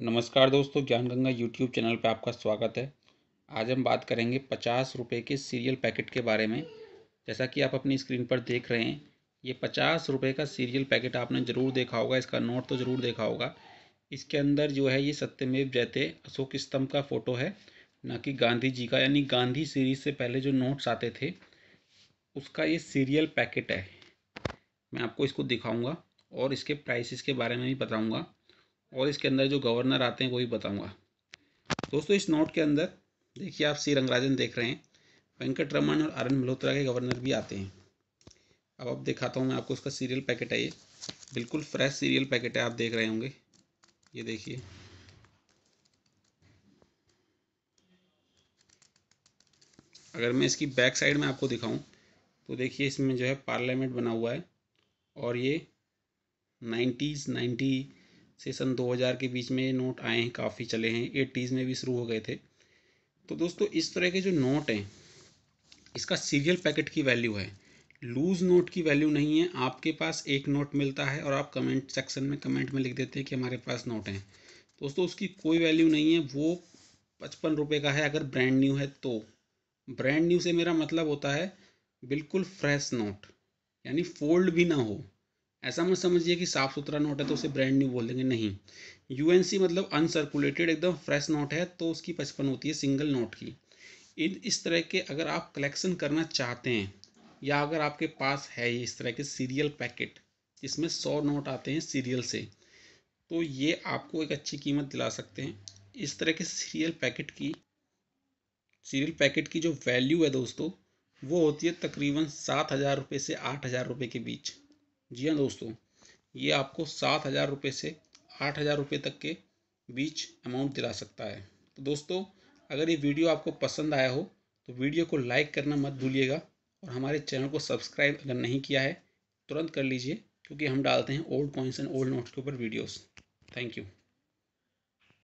नमस्कार दोस्तों ज्ञान गंगा यूट्यूब चैनल पर आपका स्वागत है आज हम बात करेंगे पचास रुपये के सीरियल पैकेट के बारे में जैसा कि आप अपनी स्क्रीन पर देख रहे हैं ये पचास रुपये का सीरियल पैकेट आपने ज़रूर देखा होगा इसका नोट तो ज़रूर देखा होगा इसके अंदर जो है ये सत्यमेव जयते अशोक स्तंभ का फ़ोटो है ना कि गांधी जी का यानी गांधी सीरीज से पहले जो नोट्स आते थे उसका ये सीरियल पैकेट है मैं आपको इसको दिखाऊँगा और इसके प्राइसेस के बारे में भी बताऊँगा और इसके अंदर जो गवर्नर आते हैं वो भी बताऊँगा दोस्तों इस नोट के अंदर देखिए आप सी रंगराजन देख रहे हैं वेंकट रमन और अरुण मल्होत्रा के गवर्नर भी आते हैं अब आप दिखाता हूँ मैं आपको इसका सीरियल पैकेट है ये बिल्कुल फ्रेश सीरियल पैकेट है आप देख रहे होंगे ये देखिए अगर मैं इसकी बैक साइड में आपको दिखाऊं तो देखिए इसमें जो है पार्लियामेंट बना हुआ है और ये नाइन्टीज़ नाइन्टी से सन 2000 के बीच में ये नोट आए हैं काफ़ी चले हैं एटीज़ में भी शुरू हो गए थे तो दोस्तों इस तरह के जो नोट हैं इसका सीरियल पैकेट की वैल्यू है लूज़ नोट की वैल्यू नहीं है आपके पास एक नोट मिलता है और आप कमेंट सेक्शन में कमेंट में लिख देते हैं कि हमारे पास नोट हैं दोस्तों उसकी कोई वैल्यू नहीं है वो पचपन रुपये का है अगर ब्रांड न्यू है तो ब्रांड न्यू से मेरा मतलब होता है बिल्कुल फ्रेश नोट यानी फोल्ड भी ना हो ऐसा मत समझिए कि साफ़ सुथरा नोट है तो उसे ब्रांड न्यू बोल देंगे नहीं यूएनसी मतलब अनसर्कुलेटेड एकदम फ्रेश नोट है तो उसकी पचपन होती है सिंगल नोट की इन इस तरह के अगर आप कलेक्शन करना चाहते हैं या अगर आपके पास है इस तरह के सीरियल पैकेट जिसमें सौ नोट आते हैं सीरियल से तो ये आपको एक अच्छी कीमत दिला सकते हैं इस तरह के सीरियल पैकेट की सीरियल पैकेट की जो वैल्यू है दोस्तों वो होती है तकरीबन सात हज़ार रुपये से आठ हज़ार रुपये के बीच जी हाँ दोस्तों ये आपको सात हज़ार रुपये से आठ हज़ार रुपये तक के बीच अमाउंट दिला सकता है तो दोस्तों अगर ये वीडियो आपको पसंद आया हो तो वीडियो को लाइक करना मत भूलिएगा और हमारे चैनल को सब्सक्राइब अगर नहीं किया है तुरंत कर लीजिए क्योंकि हम डालते हैं old coins and old notes के ऊपर वीडियोस थैंक यू